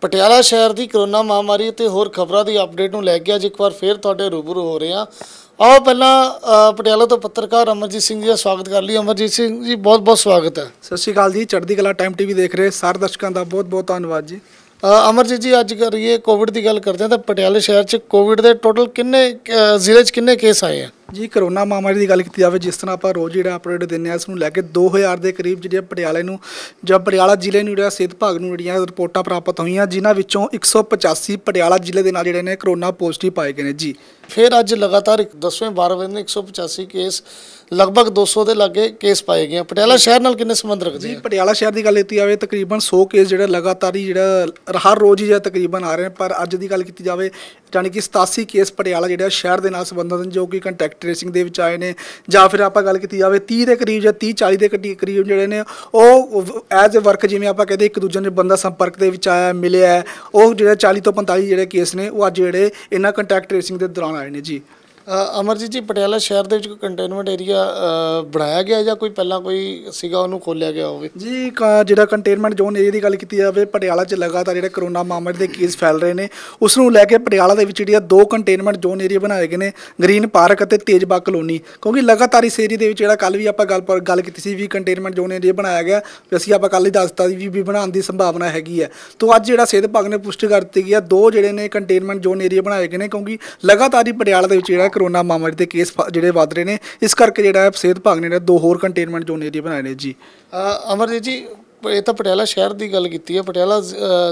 ਪਟਿਆਲਾ ਸ਼ਹਿਰ ਦੀ ਕਰੋਨਾ ਮਹਾਮਾਰੀ ਤੇ ਹੋਰ ਖਬਰਾਂ ਦੀ ਅਪਡੇਟ ਨੂੰ ਲੈ ਕੇ ਅੱਜ ਇੱਕ ਵਾਰ ਫੇਰ ਤੁਹਾਡੇ ਰੂਬਰੂ ਹੋ ਰਹੇ ਹਾਂ ਆਓ ਪਹਿਲਾਂ ਪਟਿਆਲਾ ਤੋਂ ਪੱਤਰਕਾਰ ਅਮਰਜੀਤ ਸਿੰਘ ਜੀ ਦਾ ਸਵਾਗਤ ਕਰ ਲਈ ਅਮਰਜੀਤ ਸਿੰਘ ਜੀ ਬਹੁਤ ਬਹੁਤ ਸਵਾਗਤ ਹੈ ਸਤਿ ਸ਼੍ਰੀ ਅਕਾਲ ਜੀ ਚੜ੍ਹਦੀ ਕਲਾ ਟਾਈਮ ਟੀਵੀ ਦੇਖ ਰਹੇ ਸਾਰੇ ਦਰਸ਼ਕਾਂ ਦਾ ਬਹੁਤ-ਬਹੁਤ ਧੰਨਵਾਦ ਜੀ ਅਮਰਜੀਤ ਜੀ ਅੱਜ ਕਰੀਏ ਕੋਵਿਡ ਦੀ ਗੱਲ ਕਰਦੇ ਹਾਂ ਤਾਂ ਪਟਿਆਲੇ ਸ਼ਹਿਰ 'ਚ ਕੋਵਿਡ ਦੇ ਟੋਟਲ ਕਿੰਨੇ ਜ਼ਿਲ੍ਹੇ 'ਚ ਕਿੰਨੇ ਕੇਸ ਆਏ ਆ ਜੀ ਕਰੋਨਾ ਮਹਾਮਾਰੀ ਦੀ ਗੱਲ ਕੀਤੀ ਜਾਵੇ ਜਿਸ ਤਰ੍ਹਾਂ ਆਪਾਂ ਰੋਜ਼ ਜਿਹੜਾ ਅਪਡੇਟ ਦਿੰਨੇ ਆ ਇਸ ਨੂੰ ਲੈ ਕੇ 2000 ਦੇ ਕਰੀਬ ਜਿਹੜੇ ਪਟਿਆਲੇ ਨੂੰ ਜਾਂ ਪਟਿਆਲਾ ਜ਼ਿਲ੍ਹੇ ਨੂੰ ਜਿਹੜਾ ਸਿਹਤ ਭਾਗ ਨੂੰ ਜਿਹੜੀਆਂ ਰਿਪੋਰਟਾਂ ਪ੍ਰਾਪਤ ਹੋਈਆਂ ਜਿਨ੍ਹਾਂ ਵਿੱਚੋਂ 185 ਪਟਿਆਲਾ ਜ਼ਿਲ੍ਹੇ ਦੇ ਨਾਲ ਜਿਹੜੇ ਨੇ ਕਰੋਨਾ ਪੋਜ਼ਿਟਿਵ ਪਾਏ ਗਏ ਨੇ ਜੀ ਫਿਰ ਅੱਜ ਲਗਾਤਾਰ 10ਵੇਂ 12ਵੇਂ ਦਿਨ 185 ਕੇਸ ਲਗਭਗ 200 ਦੇ ਲਾਗੇ ਕੇਸ ਪਾਏ ਗਏ ਪਟਿਆਲਾ ਸ਼ਹਿਰ ਨਾਲ ਕਿੰਨੇ ਸੰਬੰਧ ਰੱਖਦੇ ਜੀ ਪਟਿਆਲਾ ਸ਼ਹਿਰ ਦੀ ਗੱਲ ਕੀਤੀ ਜਾਵੇ ਤਕਰੀਬਨ 100 ਕੇਸ ਜਿਹੜਾ ਲਗਾਤਾਰ ਹੀ ਜਿਹੜਾ ਹਰ ਰੋਜ਼ ਹੀ ਜਿਹੜਾ ਤਕਰੀਬਨ ਆ ਰਹੇ ਪਰ ਅੱਜ ਦੀ ਗੱਲ ਕੀਤੀ ਜਾਵੇ ਜਾਨੀ ਕਿ 87 ਕੇਸ ਪਟਿਆਲਾ ਜਿਹੜਾ ਸ਼ਹਿਰ ਦੇ ਨਾਲ ਸੰਬੰਧਿਤ ਨੇ ਜੋ ਕਿ ਕੰਟੈਕਟ ਟ੍ਰੇਸਿੰਗ ਦੇ ਵਿੱਚ ਆਏ ਨੇ ਜਾਂ ਫਿਰ ਆਪਾਂ ਗੱਲ ਕੀਤੀ ਜਾਵੇ 30 ਦੇ ਕਰੀਬ ਜਾਂ 30 40 ਦੇ ਕਰੀਬ ਜਿਹੜੇ ਨੇ ਉਹ ਐਜ਼ ਅ ਵਰਕ ਜਿਵੇਂ ਆਪਾਂ ਕਹਿੰਦੇ ਇੱਕ ਦੂਜੇ ਨਾਲ ਬੰਦਾ ਸੰਪਰਕ ਦੇ ਵਿੱਚ ਆਇਆ ਮਿਲਿਆ ਉਹ ਜਿਹੜਾ 40 ਤੋਂ 45 ਜਿਹੜੇ ਕੇਸ ਨੇ ਉਹ ਅੱਜ ਜਿਹੜੇ ਇਹਨਾਂ ਕੰਟੈਕਟ ਟ੍ਰੇਸਿੰਗ ਦੇ ਦੌਰਾਨ ਆਏ ਨੇ ਜੀ ਅਮਰਜੀਤ ਜੀ ਪਟਿਆਲਾ ਸ਼ਹਿਰ ਦੇ ਵਿੱਚ ਕੋਈ ਕੰਟੇਨਮੈਂਟ ਏਰੀਆ ਬਣਾਇਆ ਗਿਆ ਜਾਂ ਕੋਈ ਪਹਿਲਾਂ ਕੋਈ ਸੀਗਾ ਉਹਨੂੰ ਖੋਲਿਆ ਗਿਆ ਹੋਵੇ ਜੀ ਜਿਹੜਾ ਕੰਟੇਨਮੈਂਟ ਜ਼ੋਨ ਏਰੀਆ ਦੀ ਗੱਲ ਕੀਤੀ ਜਾਵੇ ਪਟਿਆਲਾ 'ਚ ਲਗਾਤਾਰ ਜਿਹੜਾ ਕਰੋਨਾ ਮਾਮਲੇ ਦੇ ਕੇਸ ਫੈਲ ਰਹੇ ਨੇ ਉਸ ਨੂੰ ਲੈ ਕੇ ਪਟਿਆਲਾ ਦੇ ਵਿੱਚ ਜਿਹੜੀਆਂ ਦੋ ਕੰਟੇਨਮੈਂਟ ਜ਼ੋਨ ਏਰੀਆ ਬਣਾਏ ਗਏ ਨੇ ਗ੍ਰੀਨ ਪਾਰਕ ਅਤੇ ਤੇਜਬਾਗ ਕਲੋਨੀ ਕਿਉਂਕਿ ਲਗਾਤਾਰ ਇਸ ਏਰੀਆ ਦੇ ਵਿੱਚ ਜਿਹੜਾ ਕੱਲ ਵੀ ਆਪਾਂ ਗੱਲ ਪਰ- ਗੱਲ ਕੀਤੀ ਸੀ ਵੀ ਕੰਟੇਨਮੈਂਟ ਜ਼ੋਨ ਏਰੀਆ ਬਣਾਇਆ ਗਿਆ ਤੇ ਅਸੀਂ ਆਪਾਂ ਕੱਲ ਹੀ ਦੱਸਤਾ ਸੀ ਵੀ ਵੀ ਬਣਾਉਣ ਦੀ ਸੰਭਾਵਨਾ ਹੈਗੀ ਹੈ ਤੋਂ ਅੱਜ ਜਿਹੜਾ ਸਿਹਤ ਵਿਭਾਗ ਨੇ ਪੁਸ਼ਟੀ ਕਰਤੀ ਗਈ ਆ ਦੋ ਜਿਹੜੇ ਨੇ ਕੰਟੇਨਮੈਂਟ ਜ਼ੋਨ ਏਰੀਆ ਬਣਾਏ ਗਏ ਨੇ ਕਿਉਂਕਿ ਲਗਾਤਾਰ ਹੀ ਪਟਿਆਲਾ ਦੇ ਵਿੱਚ ਜਿਹੜਾ ਕਰੋਨਾ ਮਾਮਲੇ ਦੇ ਕੇਸ ਜਿਹੜੇ ਵੱਧ ਰਹੇ ਨੇ ਇਸ ਕਰਕੇ ਜਿਹੜਾ ਹੈ ਸਿਹਤ ਭਾਗ ਨੇ ਦੋ ਹੋਰ ਕੰਟੇਨਮੈਂਟ ਜ਼ੋਨ ਏਰੀਆ ਬਣਾਏ ਨੇ ਜੀ ਅ, ਅਮਰਜੀਤ ਜੀ ਪ- ਇਹ ਤਾਂ ਪਟਿਆਲਾ ਸ਼ਹਿਰ ਦੀ ਗੱਲ ਕੀਤੀ ਹੈ ਪਟਿਆਲਾ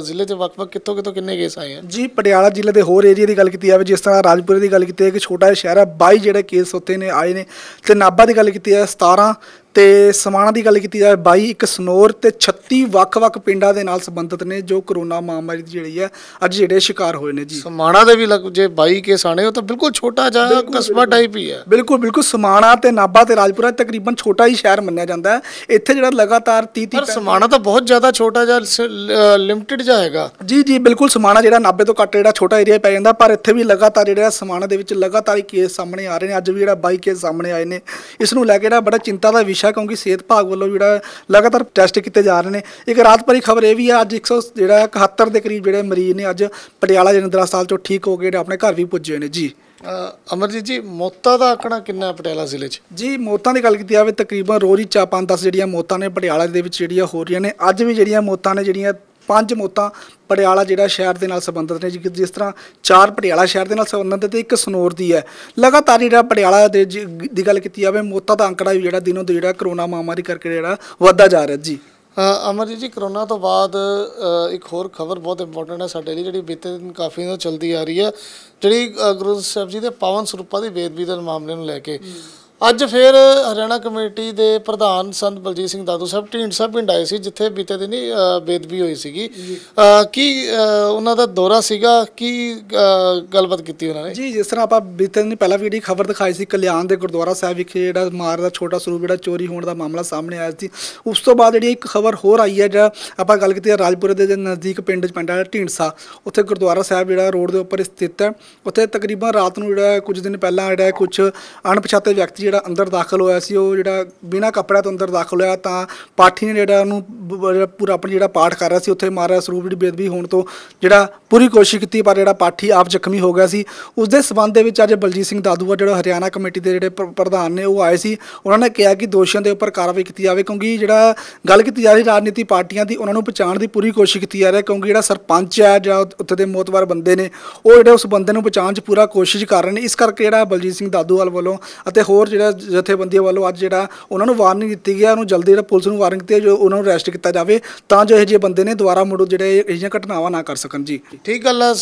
ਜ਼ਿਲ੍ਹੇ ਦੇ ਵੱਖ-ਵੱਖ ਕਿੱਥੋਂ ਕਿੱਥੋਂ ਕਿੰਨੇ ਕੇਸ ਆਏ ਆ ਜੀ ਪਟਿਆਲਾ ਜ਼ਿਲ੍ਹੇ ਦੇ ਹੋਰ ਏਰੀਆ ਦੀ ਗੱਲ ਕੀਤੀ ਜਾਵੇ ਜਿਸ ਤਰ੍ਹਾਂ ਰਾਜਪੁਰੇ ਦੀ ਗੱਲ ਕੀਤੀ ਹੈ ਕਿ ਛੋਟਾ ਜਿਹਾ ਸ਼ਹਿਰ ਹੈ 22 ਜਿਹੜੇ ਕੇਸ ਉੱਥੇ ਨੇ ਆਏ ਨੇ ਤੇ ਨਾਭਾ ਦੀ ਗੱਲ ਕੀਤੀ ਹੈ 17 ਤੇ ਸਮਾਣਾ ਦੀ ਗੱਲ ਕੀਤੀ ਜਾਵੇ 22 ਇੱਕ ਸਨੋਰ ਤੇ 36 ਵੱਖ-ਵੱਖ ਪਿੰਡਾਂ ਦੇ ਨਾਲ ਸੰਬੰਧਿਤ ਨੇ ਜੋ ਕਰੋਨਾ ਮਹਾਮਾਰੀ ਦੀ ਜਿਹੜੀ ਹੈ ਅੱਜ ਜਿਹੜੇ ਸ਼ਿਕਾਰ ਹੋਏ ਨੇ ਜੀ ਸਮਾਣਾ ਦੇ ਵੀ ਜੇ 22 ਕੇਸ ਆਣੇ ਉਹ ਤਾਂ ਬਿਲਕੁਲ ਛੋਟਾ ਜਿਹਾ ਕਸਬਾ ਟਾਈਪ ਹੀ ਹੈ ਬਿਲਕੁਲ ਬਿਲਕੁਲ ਸਮਾਣਾ ਤੇ ਨਾਬਾ ਤੇ ਰਾਜਪੁਰਾ ਤਕਰੀਬਨ ਛੋਟਾ ਹੀ ਸ਼ਹਿਰ ਮੰਨਿਆ ਜਾਂਦਾ ਹੈ ਇੱਥੇ ਜਿਹੜਾ ਲਗਾਤਾਰ 30 30 ਸਮਾਣਾ ਤਾਂ ਬਹੁਤ ਜ਼ਿਆਦਾ ਛੋਟਾ ਜਿਹਾ ਲਿਮਟਿਡ ਜਾਏਗਾ ਜੀ ਜੀ ਬਿਲਕੁਲ ਸਮਾਣਾ ਜਿਹੜਾ ਨਾਬੇ ਤੋਂ ਘੱਟ ਜਿਹੜਾ ਛੋਟਾ ਏਰੀਆ ਪੈ ਜਾਂਦਾ ਪਰ ਇੱਥੇ ਵੀ ਲਗਾਤਾਰ ਜਿਹੜਾ ਸਮਾਣਾ ਦੇ ਵਿੱਚ ਲਗਾਤਾਰ ਕੇਸ ਸਾਹਮਣੇ ਆ ਰਹੇ ਨੇ ਅੱਜ ਵੀ ਜਿਹੜਾ 22 ਕੇਸ ਸਾਹਮਣੇ ਆਏ ਨੇ ਇਸ ਨੂੰ ਲੈ ਕੇ ਜਿਹੜਾ ਬੜਾ ਚਿੰਤਾ ਦਾ ਵਿਸ਼ਾ ਹੈ ਕਿਉਂਕਿ ਸਿਹਤ ਭਾਗ ਵੱਲੋਂ ਜਿਹੜਾ ਲਗਾਤਾਰ ਟੈਸਟ ਕੀਤੇ ਜਾ ਰਹੇ ਨੇ ਇੱਕ ਰਾਤ ਭਰੀ ਖਬਰ ਇਹ ਵੀ ਹੈ ਅੱਜ 100 ਜਿਹੜਾ 71 ਦੇ ਕਰੀਬ ਜਿਹੜੇ ਮਰੀਜ਼ ਨੇ ਅੱਜ ਪਟਿਆਲਾ ਜਨਰਲ ਹਸਪਤਾਲ ਤੋਂ ਠੀਕ ਹੋ ਕੇ ਆਪਣੇ ਘਰ ਵੀ ਪੁੱਜੇ ਨੇ ਜੀ ਅਮਰਜੀਤ ਜੀ ਮੌਤਾਂ ਦਾ ਆંકੜਾ ਕਿੰਨਾ ਹੈ ਪਟਿਆਲਾ ਜ਼ਿਲ੍ਹੇ 'ਚ ਜੀ ਮੌਤਾਂ ਦੀ ਗੱਲ ਕੀਤੀ ਜਾਵੇ ਤਕਰੀਬਨ ਰੋਜ਼ ਹੀ 4-5-10 ਜਿਹੜੀਆਂ ਮੌਤਾਂ ਨੇ ਪਟਿਆਲਾ ਦੇ ਵਿੱਚ ਜਿਹੜੀਆਂ ਹੋ ਰਹੀਆਂ ਨੇ ਅੱਜ ਵੀ ਜਿਹੜੀਆਂ ਮੌਤਾਂ ਨੇ ਜਿਹੜੀਆਂ ਪੰਜ ਮੋਤਾ ਪਟਿਆਲਾ ਜਿਹੜਾ ਸ਼ਹਿਰ ਦੇ ਨਾਲ ਸੰਬੰਧਿਤ ਨੇ ਜਿ- ਜਿਸ ਤਰ੍ਹਾਂ ਚਾਰ ਪਟਿਆਲਾ ਸ਼ਹਿਰ ਦੇ ਨਾਲ ਸੰਬੰਧਿਤ ਤੇ ਇੱਕ ਸਨੋਰ ਦੀ ਹੈ ਲਗਾਤਾਰ ਜਿਹੜਾ ਪਟਿਆਲਾ ਦੇ ਦੀ ਗੱਲ ਕੀਤੀ ਜਾਵੇ ਮੋਤਾ ਦਾ ਅੰਕੜਾ ਜਿਹੜਾ ਦਿਨੋਂ ਦਿਨ ਜਿਹੜਾ ਕਰੋਨਾ ਮਹਾਮਾਰੀ ਕਰਕੇ ਜਿਹੜਾ ਵੱਧਦਾ ਜਾ ਰਿਹਾ ਜੀ ਅ, ਅਮਰਜੀਤ ਜੀ ਕਰੋਨਾ ਤੋਂ ਬਾਅਦ ਇੱਕ ਹੋਰ ਖਬਰ ਬਹੁਤ ਇੰਪੋਰਟੈਂਟ ਹੈ ਸਾਡੇ ਲਈ ਜਿਹੜੀ ਬੀਤੇ ਦਿਨ ਕਾਫੀ ਨਾਲ ਚਲਦੀ ਆ ਰਹੀ ਹੈ ਜਿਹੜੀ ਗੁਰੂ ਸਾਹਿਬ ਜੀ ਦੇ ਪਵਨ ਸਰੂਪਾ ਦੀ ਬੇਦਬੀ ਦੇ ਮਾਮਲੇ ਨੂੰ ਲੈ ਕੇ ਅੱਜ ਫਿਰ ਹਰਿਆਣਾ ਕਮੇਟੀ ਦੇ ਪ੍ਰਧਾਨ ਸੰਤ ਬਲਜੀਤ ਸਿੰਘ ਦਾਦੂ ਸਾਹਿਬ ਢੀਂਡ ਸਾਹਿਬ ਪਿੰਡ ਆਏ ਸੀ ਜਿੱਥੇ ਬੀਤੇ ਦਿਨੀ ਬੇਦਬੀ ਹੋਈ ਸੀਗੀ ਕੀ ਉਹਨਾਂ ਦਾ ਦੌਰਾ ਸੀਗਾ ਕੀ ਗੱਲਬਾਤ ਕੀਤੀ ਉਹਨਾਂ ਨੇ ਜੀ ਜਿਸ ਤਰ੍ਹਾਂ ਆਪਾਂ ਬੀਤੇ ਦਿਨੀ ਪਹਿਲਾਂ ਵੀ ਜਿਹੜੀ ਖਬਰ ਦਿਖਾਈ ਸੀ ਕਲਿਆਣ ਦੇ ਗੁਰਦੁਆਰਾ ਸਾਹਿਬ ਵਿਖੇ ਜਿਹੜਾ ਮਾਰ ਦਾ ਛੋਟਾ ਸਰੂਪ ਜਿਹੜਾ ਚੋਰੀ ਹੋਣ ਦਾ ਮਾਮਲਾ ਸਾਹਮਣੇ ਆਇਆ ਸੀ ਉਸ ਤੋਂ ਬਾਅਦ ਜਿਹੜੀ ਇੱਕ ਖਬਰ ਹੋਰ ਆਈ ਹੈ ਜਿਹੜਾ ਆਪਾਂ ਗੱਲ ਕੀਤੀ ਹੈ ਰਾਜਪੁਰੇ ਦੇ ਨਜ਼ਦੀਕ ਪਿੰਡ ਚ ਪੈਂਦਾ ਢੀਂਡਸਾ ਉੱਥੇ ਗੁਰਦੁਆਰਾ ਸਾਹਿਬ ਜਿਹੜਾ ਰੋਡ ਦੇ ਉੱਪਰ ਸਥਿਤ ਹੈ ਉੱਥੇ ਤਕਰੀਬਨ ਰਾਤ ਨੂੰ ਜਿਹੜਾ ਕੁਝ ਦਿਨ ਪਹਿਲਾਂ ਜਿਹੜਾ ਕੁਝ ਅਣਪਛਾਤੇ ਵਿਅਕਤੀ ਜਿਹੜਾ ਅੰਦਰ ਦਾਖਲ ਹੋਇਆ ਸੀ ਉਹ ਜਿਹੜਾ ਬਿਨਾ ਕੱਪੜਿਆਂ ਤੋਂ ਅੰਦਰ ਦਾਖਲ ਹੋਇਆ ਤਾਂ ਪਾਠੀ ਨੇ ਜਿਹੜਾ ਉਹਨੂੰ ਪੂਰਾ ਆਪਣਾ ਜਿਹੜਾ ਪਾਠ ਕਰ ਰਿਹਾ ਸੀ ਉੱਥੇ ਮਾਰਿਆ ਸਰੂਪ ਜਿਹੜੀ ਬੇਦਬੀ ਹੋਣ ਤੋਂ ਜਿਹੜਾ ਪੂਰੀ ਕੋਸ਼ਿਸ਼ ਕੀਤੀ ਪਰ ਜਿਹੜਾ ਪਾਠੀ ਆਪ ਜ਼ਖਮੀ ਹੋ ਗਿਆ ਸੀ ਉਸ ਦੇ ਸਬੰਧ ਦੇ ਵਿੱਚ ਅੱਜ ਬਲਜੀਤ ਸਿੰਘ ਦਾਦੂਆ ਜਿਹੜਾ ਹਰਿਆਣਾ ਕਮੇਟੀ ਦੇ ਜਿਹੜੇ ਪ੍ਰਧਾਨ ਨੇ ਉਹ ਆਏ ਸੀ ਉਹਨਾਂ ਨੇ ਕਿਹਾ ਕਿ ਦੋਸ਼ੀਆਂ ਦੇ ਉੱਪਰ ਕਾਰਵਾਈ ਕੀਤੀ ਜਾਵੇ ਕਿਉਂਕਿ ਜਿਹੜਾ ਗੱਲ ਕੀਤੀ ਜਾ ਰਹੀ ਰਾਜਨੀਤੀ ਪਾਰਟੀਆਂ ਦੀ ਉਹਨਾਂ ਨੂੰ ਪਛਾਣ ਦੀ ਪੂਰੀ ਕੋਸ਼ਿਸ਼ ਕੀਤੀ ਜਾ ਰਹੀ ਕਿਉਂਕਿ ਜਿਹੜਾ ਸਰਪੰਚ ਆ ਜਾਂ ਉੱਥੇ ਦੇ ਮੋਤਵਾਰ ਬੰਦੇ ਨੇ ਉਹ ਜਿਹੜੇ ਉਸ ਬੰਦੇ ਨੂੰ ਪਛਾਣ 'ਚ ਪੂਰਾ ਕੋਸ਼ਿਸ਼ ਕਰ ਰਹੇ ਨੇ ਇਸ ਕਰਕੇ ਜਿਹੜਾ ਬਲਜੀਤ ਸਿੰਘ ਦਾਦੂਵਾਲ ਵੱਲੋਂ ਅਤੇ ਹੋਰ ਜਿਹੜਾ ਜਥੇਬੰਦੀਆਂ ਵੱਲੋਂ ਅੱਜ ਜਿਹੜਾ ਉਹਨਾਂ ਨੂੰ ਵਾਰਨਿੰਗ ਦਿੱਤੀ ਗਿਆ ਉਹਨੂੰ ਜਲਦੀ ਜਿਹੜਾ ਪੁਲਿਸ ਨੂੰ ਵਾਰਨਿੰਗ ਦਿੱਤੀ ਜੋ ਉਹਨਾਂ ਨੂੰ ਅਰੈਸਟ ਕੀਤਾ ਜਾਵੇ ਤਾਂ ਜੋ ਇਹ ਜਿਹੇ ਬੰਦੇ ਨੇ ਦੁਬਾਰਾ ਮੁੜੋ ਜਿਹੜੇ ਇਹ ਜਿਹੀਆਂ ਘਟਨਾਵਾਂ ਨਾ ਕਰ ਸਕਣ ਜੀ ਠੀਕ ਗੱਲ ਆ ਅ,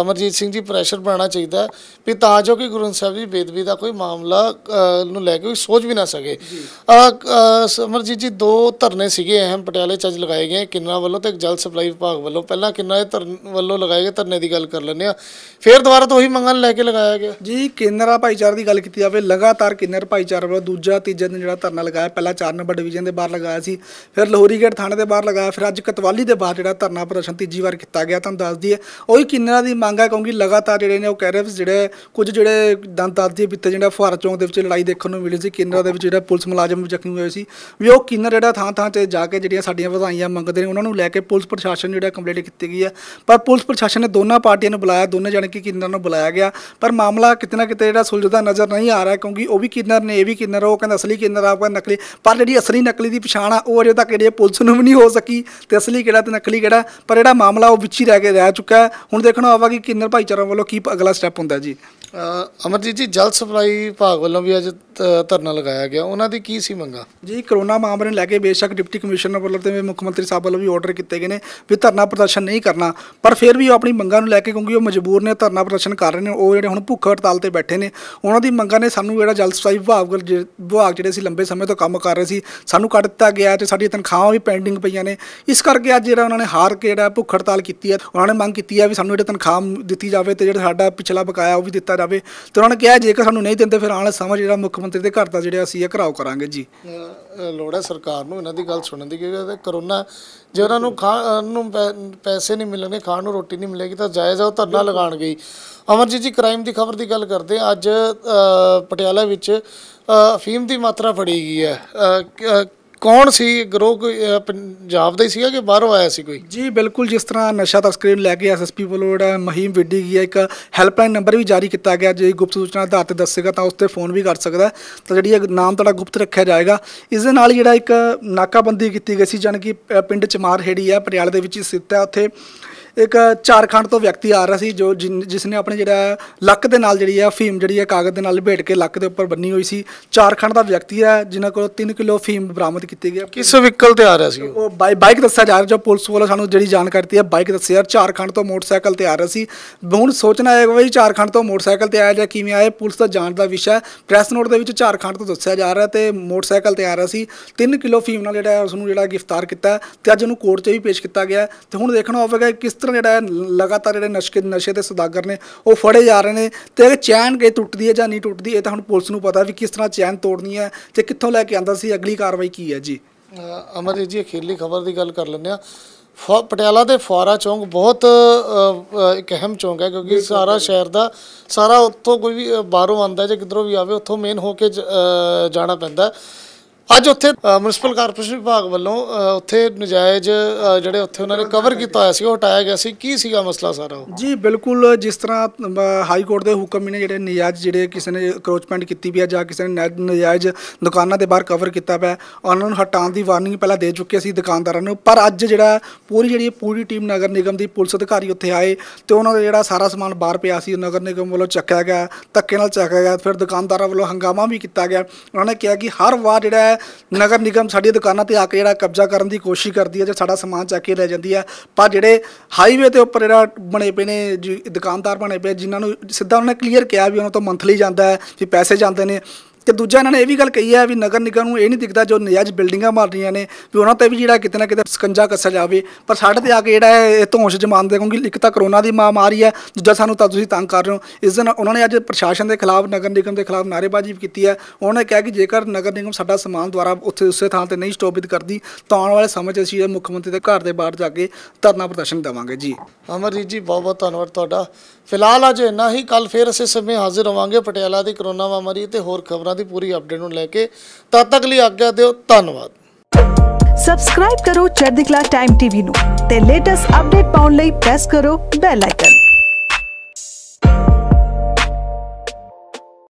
ਅਮਰਜੀਤ ਸਿੰਘ ਜੀ ਪ੍ਰੈਸ਼ਰ ਬਣਾਉਣਾ ਚਾਹੀਦਾ ਵੀ ਤਾਂ ਜੋ ਕਿ ਗੁਰੂ ਸਾਹਿਬ ਜੀ ਬੇਦਬੀ ਦਾ ਕੋਈ ਮਾਮਲਾ ਨੂੰ ਲੈ ਕੇ ਕੋਈ ਸੋਚ ਵੀ ਨਾ ਸਕੇ ਅ, ਅ, ਅਮਰਜੀਤ ਜੀ ਦੋ ਧਰਨੇ ਸੀਗੇ ਅਹਿਮ ਪਟਿਆਲੇ 'ਚ ਅੱਜ ਲਗਾਏ ਗਏ ਕਿੰਨਾ ਵੱਲੋਂ ਤੇ ਇੱਕ ਜਲ ਸਪਲਾਈ ਵਿਭਾਗ ਵੱਲੋਂ ਪਹਿਲਾਂ ਕਿੰਨਾ ਦੇ ਧਰਨ ਵੱਲੋਂ ਲਗਾਏ ਗਏ ਧਰਨੇ ਦੀ ਗੱਲ ਕਰ ਲੈਂਦੇ ਆ ਫਿਰ ਦੁਬਾਰਾ ਤੋਂ ਉਹੀ ਮੰਗਾਂ ਲੈ ਕੇ ਲਗਾਇਆ ਗਿਆ ਜੀ ਕੇਂਦਰਾ ਭਾਈਚਾਰ ਦੀ ਗੱਲ ਕੀਤੀ ਜਾਵੇ ਲਗਾਤਾਰ ਕਿੰਨਰ ਭਾਈਚਾਰੇ ਵੱਲੋਂ ਦੂਜਾ ਤੀਜਾ ਦਿਨ ਜਿਹੜਾ ਧਰਨਾ ਲਗਾਇਆ ਪਹਿਲਾਂ ਚਾਰ ਨੰਬਰ ਡਿਵੀਜ਼ਨ ਦੇ ਬਾਹਰ ਲਗਾਇਆ ਸੀ ਫਿਰ ਗੇਟ ਥਾਣੇ ਦੇ ਬਾਹਰ ਲਗਾਇਆ ਫਿਰ ਅੱਜ ਕਤਵਾਲੀ ਦੇ ਬਾਹਰ ਜਿਹੜਾ ਧਰਨਾ ਪ੍ਰਦਰਸ਼ਨ ਤੀਜੀ ਵਾਰ ਕੀਤਾ ਗਿਆ ਤੁਹਾਨੂੰ ਦੱਸ ਦਈਏ ਉਹੀ ਕਿੰਨਰਾਂ ਦੀ ਮੰਗ ਹੈ ਕਿਉਂਕਿ ਲਗਾਤਾਰ ਜਿਹੜੇ ਨੇ ਉਹ ਕਹਿ ਰਹੇ ਜਿਹੜੇ ਕੁਝ ਜਿਹੜੇ ਦੰਦ ਦਾਦੀ ਬਿੱਤੇ ਜਿਹੜਾ ਫਾਰ ਚੌਂਕ ਦੇ ਵਿੱਚ ਲੜਾਈ ਦੇਖਣ ਨੂੰ ਮਿਲੀ ਸੀ ਕਿੰਨਰਾਂ ਦੇ ਵਿੱਚ ਜਿਹੜਾ ਪੁਲਿਸ ਮੁਲਾਜ਼ਮ ਜ਼ਖਮੀ ਹੋਏ ਸੀ ਵੀ ਉਹ ਕਿੰਨਰ ਜਿਹੜਾ ਥਾਂ ਥਾਂ ਤੇ ਜਾ ਕੇ ਜਿਹੜੀਆਂ ਸਾਡੀਆਂ ਵਧਾਈਆਂ ਮੰਗਦੇ ਨੇ ਉਹਨਾਂ ਨੂੰ ਲੈ ਕੇ ਪੁਲਿਸ ਪ੍ਰਸ਼ਾਸਨ ਜਿਹੜਾ ਕੰਪਲੀਟ ਕੀਤੀ ਗਈ ਹੈ ਪਰ ਪੁਲਿਸ ਪ੍ਰਸ਼ਾਸਨ ਨੇ ਦੋਨਾਂ ਪਾਰਟੀਆਂ ਨੂੰ ਬੁਲਾਇਆ ਦੋਨੇ ਜਣ ਕਿ ਕਿੰਨਰਾਂ ਨੂੰ ਬੁਲਾਇਆ ਗਿਆ ਪਰ ਮਾਮਲਾ ਕਿਤੇ ਨਾ ਕਿਤੇ ਜਿਹੜਾ ਸੁਲਝਦਾ ਨਜ਼ਰ ਨਹੀਂ ਆ ਰਿਹਾ ਕਿਉਂਕਿ ਉਹ ਵੀ ਕਿੰਨਰ ਨੇ ਇਹ ਵੀ ਕਿੰਨਰ ਉਹ ਕਹਿੰਦਾ ਅਸਲੀ ਕਿੰਨਰ ਆ ਕਹਿੰਦਾ ਨਕਲੀ ਪਰ ਜਿਹੜੀ ਅਸਲੀ ਨਕਲੀ ਦੀ ਪਛਾਣ ਆ ਉਹ ਅਜੇ ਤੱਕ ਜਿਹੜੀ ਪੁਲਿਸ ਨੂੰ ਵੀ ਨਹੀਂ ਹੋ ਸਕੀ ਤੇ ਅਸਲੀ ਕਿਹੜਾ ਤੇ ਨਕਲੀ ਕਿਹੜਾ ਪਰ ਜਿਹੜਾ ਮਾਮਲਾ ਉਹ ਵਿੱਚ ਹੀ ਰਹਿ ਕੇ ਰਹਿ ਚੁੱਕਾ ਹੁਣ ਦੇਖਣਾ ਆਵਾ ਕਿ ਕਿੰਨਰ ਭਾਈਚਾਰਾ ਵੱਲੋਂ ਕੀ ਅਗਲਾ ਸਟੈਪ ਹੁੰਦਾ ਜੀ ਅਮਰਜੀਤ ਜੀ ਜਲ ਸਪਲਾਈ ਭਾਗ ਵੱਲੋਂ ਵੀ ਅੱਜ ਧਰਨਾ ਲਗਾਇਆ ਗਿਆ ਉਹਨਾਂ ਦੀ ਕੀ ਸੀ ਮੰਗਾ ਜੀ ਕਰੋਨਾ ਮਾਮਲੇ ਨੂੰ ਲੈ ਕੇ ਬੇਸ਼ੱਕ ਡਿਪਟੀ ਕਮਿਸ਼ਨਰ ਵੱਲੋਂ ਤੇ ਮੁੱਖ ਮੰਤਰੀ ਸਾਹਿਬ ਵੱਲੋਂ ਵੀ ਆਰਡਰ ਕੀਤੇ ਗਏ ਨੇ ਵੀ ਧਰਨਾ ਪ੍ਰਦਰਸ਼ਨ ਨਹੀਂ ਕਰਨਾ ਪਰ ਫਿਰ ਵੀ ਉਹ ਆਪਣੀ ਮੰਗਾਂ ਨੂੰ ਲੈ ਕੇ ਕਿਉਂਕਿ ਉਹ ਮਜਬੂਰ ਨੇ ਧਰਨਾ ਪ੍ਰਦਰਸ਼ਨ ਕਰ ਰਹੇ ਨੇ ਉਹ ਜਿਹੜੇ ਹੁਣ ਭੁੱਖ ਹੜਤਾਲ ਤੇ ਬੈਠੇ ਨੇ ਉਹਨਾਂ ਦੀ ਮੰਗਾਂ ਨੇ ਸਾਨੂੰ ਜਿਹੜਾ ਜਲ ਸਪਲਾਈ ਵਿਭਾਗ ਜ- ਵਿਭਾਗ ਜਿਹੜੇ ਅਸੀਂ ਲੰਬੇ ਸਮੇਂ ਤੋਂ ਕੰਮ ਕਰ ਰਹੇ ਸੀ ਸਾਨੂੰ ਕੱਢ ਦਿੱਤਾ ਗਿਆ ਤੇ ਸਾਡੀਆਂ ਤਨਖਾਹਾਂ ਵੀ ਪੈਂਡਿੰਗ ਪਈਆਂ ਨੇ ਇਸ ਕਰਕੇ ਅੱਜ ਜਿਹੜਾ ਉਹਨਾਂ ਨੇ ਹਾਰ ਕੇ ਜਿਹੜਾ ਭੁੱਖ ਹੜਤਾਲ ਕੀਤੀ ਹੈ ਉਹਨਾਂ ਨੇ ਮੰਗ ਕੀਤੀ ਹੈ ਵੀ ਸਾਨੂੰ ਜਿਹੜਾ ਤਨਖਾਹ ਦਿੱਤੀ ਜਾਵੇ ਤੇ ਜਿਹੜਾ ਸਾਡਾ ਪਿਛਲਾ ਬਕਾਇਆ ਉਹ ਵੀ ਦਿੱਤਾ ਜਾਵੇ ਤੇ ਉਹਨਾਂ ਨੇ ਕਿਹਾ ਜੇਕਰ ਸਾਨੂੰ ਨਹੀਂ ਦਿੰਦੇ ਫਿਰ ਆਣ ਸਮਝ ਸਮਾਂ ਜਿਹੜਾ ਮੁੱਖ ਮੰਤਰੀ ਦੇ ਘਰ ਦਾ ਜਿਹੜਾ ਅਸੀਂ ਇਹ ਕਰਾਓ ਕਰਾਂਗੇ ਜੀ ਲੋੜ ਹੈ ਸਰਕਾਰ ਨੂੰ ਇਹਨਾਂ ਦੀ ਗੱਲ ਸੁਣਨ ਦੀ ਕਿ ਕਰੋਨਾ ਜੇ ਉਹਨਾਂ ਨੂੰ ਖਾਣ ਨੂੰ ਪੈਸੇ ਨਹੀਂ ਮਿਲਣਗੇ ਖਾਣ ਨੂੰ ਰੋਟੀ ਨਹੀਂ ਮਿਲੇਗੀ ਤਾਂ ਜਾਇਜ਼ ਆ ਉਹ ਧਰਨਾ ਲਗਾਉਣਗੇ ਗਈ ਅਮਰਜੀਤ ਜੀ ਕ੍ਰਾਈਮ ਦੀ ਖਬਰ ਦੀ ਗੱਲ ਕਰਦੇ ਅੱਜ ਪਟਿਆਲਾ ਵਿੱਚ ਅ, ਅਫੀਮ ਦੀ ਮਾਤਰਾ ਫੜੀ ਗਈ ਹੈ ਕੌਣ ਸੀ ਗਰੋਹ ਪੰਜਾਬ ਦਾ ਹੀ ਸੀਗਾ ਕਿ ਬਾਹਰੋਂ ਆਇਆ ਸੀ ਕੋਈ ਜੀ ਬਿਲਕੁਲ ਜਿਸ ਤਰ੍ਹਾਂ ਨਸ਼ਾ ਤਸਕਰੀ ਲੈ ਕੇ ਐਸਐਸਪੀ ਵੱਲੋਂ ਜਿਹੜਾ ਮਹੀਮ ਵਿੱਡੀ ਗਿਆ ਇੱਕ ਹੈਲਪਲਾਈਨ ਨੰਬਰ ਵੀ ਜਾਰੀ ਕੀਤਾ ਗਿਆ ਜੇ ਗੁਪਤ ਸੂਚਨਾ ਆਧਾਰ ਤੇ ਦੱਸੇਗਾ ਤਾਂ ਉਸ ਤੇ ਫੋਨ ਵੀ ਕਰ ਸਕਦਾ ਤਾਂ ਜਿਹੜੀ ਨਾਮ ਤੁਹਾਡਾ ਗੁਪਤ ਰੱਖਿਆ ਜਾਏਗਾ ਇਸ ਦੇ ਨਾਲ ਜਿਹੜਾ ਇੱਕ ਨਾਕਾਬੰਦੀ ਕੀਤੀ ਗਈ ਸੀ ਜਨ ਕਿ ਪਿੰਡ ਚਮਾਰ ਹੇੜੀ ਆ ਪਟਿਆਲੇ ਦੇ ਵਿੱਚ ਹੀ ਸਥਿਤ ਹੈ ਉੱਥੇ ਇੱਕ ਚਾਰਖੰਡ ਤੋਂ ਵਿਅਕਤੀ ਆ ਰਿਹਾ ਸੀ ਜੋ ਜਿਸ ਨੇ ਆਪਣੇ ਜਿਹੜਾ ਲੱਕ ਦੇ ਨਾਲ ਜਿਹੜੀ ਆ ਫੀਮ ਜਿਹੜੀ ਆ ਕਾਗਜ਼ ਦੇ ਨਾਲ ਲਪੇਟ ਕੇ ਲੱਕ ਦੇ ਉੱਪਰ ਬੰਨੀ ਹੋਈ ਸੀ ਚਾਰਖੰਡ ਦਾ ਵਿਅਕਤੀ ਹੈ ਜਿਨ੍ਹਾਂ ਕੋਲ 3 ਕਿਲੋ ਫੀਮ ਬਰਾਮਦ ਕੀਤੀ ਗਈ ਕਿਸ ਵਹੀਕਲ ਤੇ ਆ ਰਿਹਾ ਸੀ ਉਹ ਬਾਈਕ ਦੱਸਿਆ ਜਾ ਰਿਹਾ ਜੋ ਪੁਲਿਸ ਵੱਲੋਂ ਸਾਨੂੰ ਜਿਹੜੀ ਜਾਣਕਾਰੀ ਹੈ ਬਾਈਕ ਦੱਸਿਆ ਚਾਰਖੰਡ ਤੋਂ ਮੋਟਰਸਾਈਕਲ ਤੇ ਆ ਰਿਹਾ ਸੀ ਹੁਣ ਸੋਚਣਾ ਹੈ ਵੀ ਚਾਰਖੰਡ ਤੋਂ ਮੋਟਰਸਾਈਕਲ ਤੇ ਆਇਆ ਜਾਂ ਕਿਵੇਂ ਆਇਆ ਪੁਲਿਸ ਦਾ ਜਾਣ ਦਾ ਵਿਸ਼ਾ ਪ੍ਰੈਸ ਨੋਟ ਦੇ ਵਿੱਚ ਚਾਰਖੰਡ ਤੋਂ ਦੱਸਿਆ ਜਾ ਰਿਹਾ ਤੇ ਮੋਟਰਸਾਈਕਲ ਤੇ ਆ ਰਿਹਾ ਸੀ 3 ਕਿਲੋ ਫੀਮ ਨਾਲ ਜਿਹੜਾ ਉਸ ਨੂੰ ਜਿਹੜਾ ਗ੍ਰਿਫਤਾਰ ਕੀਤਾ ਤੇ ਅੱਜ ਉਹਨੂੰ ਕੋਰਟ 'ਚ ਵੀ ਪੇਸ਼ ਕੀਤਾ ਗਿਆ ਤੇ ਹੁਣ ਦੇਖਣਾ ਹੋਵੇਗਾ ਕਿਸ ਤਰ੍ਹਾਂ ਜਿਹੜਾ ਲਗਾਤਾਰ ਜਿਹੜੇ ਨਸ਼ੇ ਨਸ਼ੇ ਦੇ ਸੁਦਾਗਰ ਨੇ ਉਹ ਫੜੇ ਜਾ ਰਹੇ ਨੇ ਤੇ ਚੈਨ ਕੇ ਟੁੱਟਦੀ ਹੈ ਜਾਂ ਨਹੀਂ ਟੁੱਟਦੀ ਇਹ ਤਾਂ ਹੁਣ ਪੁਲਿਸ ਨੂੰ ਪਤਾ ਵੀ ਕਿਸ ਤਰ੍ਹਾਂ ਚੈਨ ਤੋੜਨੀ ਹੈ ਤੇ ਕਿੱਥੋਂ ਲੈ ਕੇ ਆਂਦਾ ਸੀ ਅਗਲੀ ਕਾਰਵਾਈ ਕੀ ਹੈ ਜੀ ਅਮਰਜੀਤ ਜੀ ਅਖੀਰਲੀ ਖਬਰ ਦੀ ਗੱਲ ਕਰ ਲੈਂਦੇ ਆ ਪਟਿਆਲਾ ਦੇ ਫੌਰਾ ਚੌਂਕ ਬਹੁਤ ਇੱਕ ਅਹਿਮ ਚੌਂਕ ਹੈ ਕਿਉਂਕਿ ਸਾਰਾ ਸ਼ਹਿਰ ਦਾ ਸਾਰਾ ਉੱਥੋਂ ਕੋਈ ਵੀ ਬਾਹਰੋਂ ਆਂਦਾ ਜਾਂ ਕਿਧਰੋਂ ਵੀ ਆਵੇ ਉੱਥੋਂ ਮੇਨ ਹੋ ਕੇ ਜਾਣਾ ਪੈਂਦਾ ਅੱਜ ਉੱਥੇ ਮਿਊਨਿਸਪਲ ਕਾਰਪੋਰੇਸ਼ਨ ਵਿਭਾਗ ਵੱਲੋਂ ਉੱਥੇ ਨਜਾਇਜ਼ ਜਿਹੜੇ ਉੱਥੇ ਉਹਨਾਂ ਨੇ ਕਵਰ ਕੀਤਾ ਹੋਇਆ ਸੀ ਉਹ ਹਟਾਇਆ ਗਿਆ ਸੀ ਕੀ ਸੀਗਾ ਮਸਲਾ ਸਾਰਾ ਉਹ ਜੀ ਬਿਲਕੁਲ ਜਿਸ ਤਰ੍ਹਾਂ ਹਾਈ ਕੋਰਟ ਦੇ ਹੁਕਮ ਨੇ ਜਿਹੜੇ ਨਜਾਇਜ਼ ਜਿਹੜੇ ਕਿਸੇ ਨੇ ਕਰੋਚਮੈਂਟ ਕੀਤੀ ਵੀ ਆ ਜਾਂ ਕਿਸੇ ਨੇ ਨਜਾਇਜ਼ ਦੁਕਾਨਾਂ ਦੇ ਬਾਹਰ ਕਵਰ ਕੀਤਾ ਪਿਆ ਉਹਨਾਂ ਨੂੰ ਹਟਾਉਣ ਦੀ ਵਾਰਨਿੰਗ ਪਹਿਲਾਂ ਦੇ ਚੁੱਕੇ ਸੀ ਦੁਕਾਨਦਾਰਾਂ ਨੂੰ ਪਰ ਅੱਜ ਜਿਹੜਾ ਪੂਰੀ ਜਿਹੜੀ ਪੂਰੀ ਟੀਮ ਨਗਰ ਨਿਗਮ ਦੀ ਪੁਲਿਸ ਅਧਿਕਾਰੀ ਉੱਥੇ ਆਏ ਤੇ ਉਹਨਾਂ ਦਾ ਜਿਹੜਾ ਸਾਰਾ ਸਮਾਨ ਬਾਹਰ ਪਿਆ ਸੀ ਨਗਰ ਨਿਗਮ ਵੱਲੋਂ ਚੱਕਿਆ ਗਿਆ ਧੱਕੇ ਨਾਲ ਚੱਕਿਆ ਗਿਆ ਫਿਰ ਦੁਕਾਨਦਾਰਾਂ ਵੱਲੋਂ ਹੰਗਾਮਾ ਵੀ ਕੀਤਾ ਗਿਆ ਉਹਨਾਂ ਨੇ ਕਿਹਾ ਕਿ ਹਰ ਵਾਰ ਜਿਹੜਾ ਹੈ ਨਗਰ ਨਿਗਮ ਸਾਡੀ ਦੁਕਾਨਾਂ ਤੇ ਆ ਕੇ ਜਿਹੜਾ ਕਬਜ਼ਾ ਕਰਨ ਦੀ ਕੋਸ਼ਿਸ਼ ਕਰਦੀ ਹੈ ਜਾਂ ਸਾਡਾ ਸਮਾਨ ਚੱਕ ਕੇ ਲੈ ਜਾਂਦੀ ਹੈ ਪਰ ਜਿਹੜੇ ਹਾਈਵੇ ਤੇ ਉੱਪਰ ਜਿਹੜਾ ਬਣੇ ਪਏ ਨੇ ਦੁਕਾਨਦਾਰ ਬਣੇ ਪਏ ਜਿਨ੍ਹਾਂ ਨੂੰ ਸਿੱਧਾ ਉਹਨਾਂ ਨੇ ਕਲੀਅਰ ਕਿਹਾ ਵੀ ਉਹਨਾਂ ਤੋਂ ਮੰਥਲੀ ਜਾਂਦਾ ਹੈ ਵੀ ਪੈਸੇ ਜਾਂਦੇ ਨੇ ਤੇ ਦੂਜਾ ਇਹਨਾਂ ਨੇ ਇਹ ਵੀ ਗੱਲ ਕਹੀ ਹੈ ਵੀ ਨਗਰ ਨਿਗਮ ਨੂੰ ਇਹ ਨਹੀਂ ਦਿਖਦਾ ਜੋ ਨਜਾਇਜ਼ ਬਿਲਡਿੰਗਾਂ ਬਣ ਰਹੀਆਂ ਨੇ ਵੀ ਉਹਨਾਂ ਤੇ ਵੀ ਜਿਹੜਾ ਕਿਤੇ ਨਾ ਕਿਤੇ ਸਕੰਜਾ ਕੱਸਿਆ ਜਾਵੇ ਪਰ ਸਾਡੇ ਤੇ ਆ ਕੇ ਜਿਹੜਾ ਇਹ ਇਹ ਧੌਂਸ ਦੇ ਕਿਉਂਕਿ ਇੱਕ ਤਾਂ ਕਰੋਨਾ ਦੀ ਮਹਾਮਾਰੀ ਹੈ ਦੂਜਾ ਸਾਨੂੰ ਤਾਂ ਤੁਸੀਂ ਤੰਗ ਕਰ ਰਹੇ ਹੋ ਇਸ ਦਿਨ ਉਹਨਾਂ ਨੇ ਅੱਜ ਪ੍ਰਸ਼ਾਸਨ ਦੇ ਖਿਲਾਫ ਨਗਰ ਨਿਗਮ ਦੇ ਖਿਲਾਫ ਨਾਰੇਬਾਜ਼ੀ ਵੀ ਕੀਤੀ ਹੈ ਉਹਨਾਂ ਨੇ ਕਿਹਾ ਕਿ ਜੇਕਰ ਨਗਰ ਨਿਗਮ ਸਾਡਾ ਸਮਾਨ ਦੁਆਰਾ ਉੱਥੇ ਉਸੇ ਥਾਂ ਤੇ ਨਹੀਂ ਸਟੋਪਿਤ ਕਰਦੀ ਤਾਂ ਆਉਣ ਵਾਲੇ ਸਮੇਂ 'ਚ ਅਸੀਂ ਮੁੱਖ ਮੰਤਰੀ ਦੇ ਘਰ ਦੇ ਬਾਹਰ ਜਾ ਕੇ ਧਰਨਾ ਪ੍ਰਦਰਸ਼ਨ ਦੇਵਾਂਗੇ ਜੀ ਅਮਰਜੀਤ ਜੀ ਬਹੁਤ ਬਹੁਤ ਧੰਨਵਾਦ ਤੁਹਾਡਾ ਫਿਲਹਾਲ ਅੱਜ ਇੰਨਾ ਹੀ ਕੱਲ ਫੇਰ ਅਸੀਂ ਸਮੇਂ ਹਾਜ਼ਰ ਹੋਵਾਂਗੇ ਪਟਿਆਲਾ ਦੀ ਕਰੋਨਾ ਮਹਾਮਾਰੀ ਤੇ ਹੋਰ ਖਬਰਾਂ ਦੀ ਪੂਰੀ ਅਪਡੇਟ ਨੂੰ ਲੈ ਕੇ ਤਦ ਤੱਕ ਲਈ ਆਗਿਆ ਦਿਓ ਧੰਨਵਾਦ ਸਬਸਕ੍ਰਾਈਬ ਕਰੋ ਚੜ੍ਹਦੀ ਕਲਾ ਟਾਈਮ ਟੀਵੀ ਨੂੰ ਤੇ ਲੇਟੈਸਟ ਅਪਡੇਟ ਪਾਉਣ ਲਈ ਪ੍ਰੈਸ ਕਰੋ ਬੈਲ ਆਈਕਨ